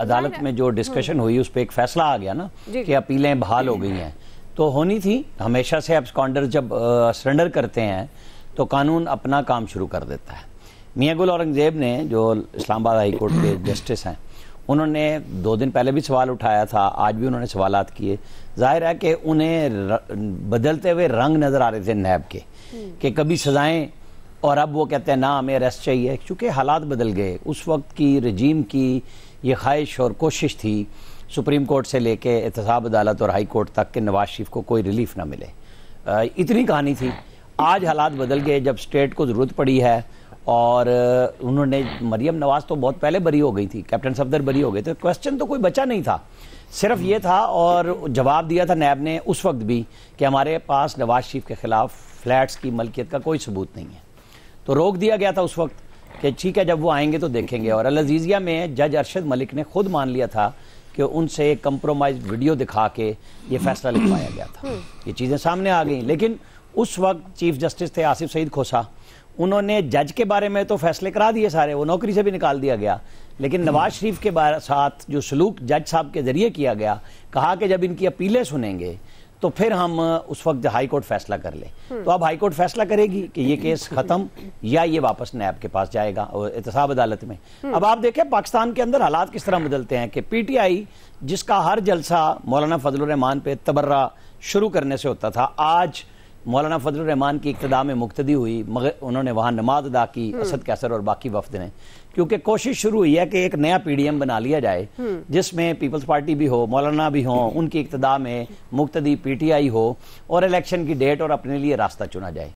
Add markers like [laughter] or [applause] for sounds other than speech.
अदालत में जो डिस्कशन हम्म। हुई उस पर एक फैसला आ गया ना कि अपीलें बहाल हो गई हैं तो होनी थी हमेशा से एब्सकॉन्डर जब सरेंडर करते हैं तो कानून अपना काम शुरू कर देता है मियाँ गुल औरंगज़ेब ने जो इस्लामाबाद हाई कोर्ट के जस्टिस [coughs] हैं उन्होंने दो दिन पहले भी सवाल उठाया था आज भी उन्होंने सवाल किए जाहिर है कि उन्हें बदलते हुए रंग नज़र आ रहे थे नैब के हम्म। कि कभी सजाएं और अब वो कहते हैं ना हमें अरेस्ट चाहिए क्योंकि हालात बदल गए उस वक्त की रजीम की ये ख्वाहिश और कोशिश थी सुप्रीम कोर्ट से लेके एहतसाब अदालत और हाई कोर्ट तक के नवाज शरीफ को कोई रिलीफ ना मिले आ, इतनी कहानी थी आज हालात बदल गए जब स्टेट को ज़रूरत पड़ी है और उन्होंने मरियम नवाज़ तो बहुत पहले बरी हो गई थी कैप्टन सफदर बरी हो गए थे क्वेश्चन तो कोई बचा नहीं था सिर्फ ये था और जवाब दिया था नैब ने उस वक्त भी कि हमारे पास नवाज शरीफ के ख़िलाफ़ फ्लैट्स की मलकियत का कोई सबूत नहीं है तो रोक दिया गया था उस वक्त कि ठीक है जब वो आएंगे तो देखेंगे और अलजीज़िया में जज अरशद मलिक ने खुद मान लिया था कि उनसे एक कम्प्रोमाइज वीडियो दिखा के ये फैसला लिखवाया गया था हम्म। ये चीज़ें सामने आ गई लेकिन उस वक्त चीफ जस्टिस थे आसिफ सईद खोसा उन्होंने जज के बारे में तो फैसले करा दिए सारे वो नौकरी से भी निकाल दिया गया लेकिन हम्म। नवाज शरीफ के साथ जो सलूक जज साहब के जरिए किया गया कहा कि जब इनकी अपीलें सुनेंगे तो फिर हम उस वक्त हाई कोर्ट फैसला कर ले हम्म। तो अब हाई कोर्ट फैसला करेगी कि ये केस खत्म या ये वापस नैब के पास जाएगा और एहतसाब अदालत में हम्म। अब आप देखें पाकिस्तान के अंदर हालात किस तरह बदलते हैं कि पीटीआई जिसका हर जलसा मौलाना फजल रहमान पे तबर्रा शुरू करने से होता था आज मौलाना फजल रहमान की इब्तदा में मुक्तदी हुई मगर उन्होंने वहाँ नमाज अदा की हम्म। असद कैसर और बाकी वफद ने क्योंकि कोशिश शुरू हुई है कि एक नया पी डी एम बना लिया जाए हम्म। जिसमें पीपल्स पार्टी भी हो मौलाना भी हों उनकी इब्तदा में मुक्तदी पी टी आई हो और इलेक्शन की डेट और अपने लिए रास्ता चुना जाए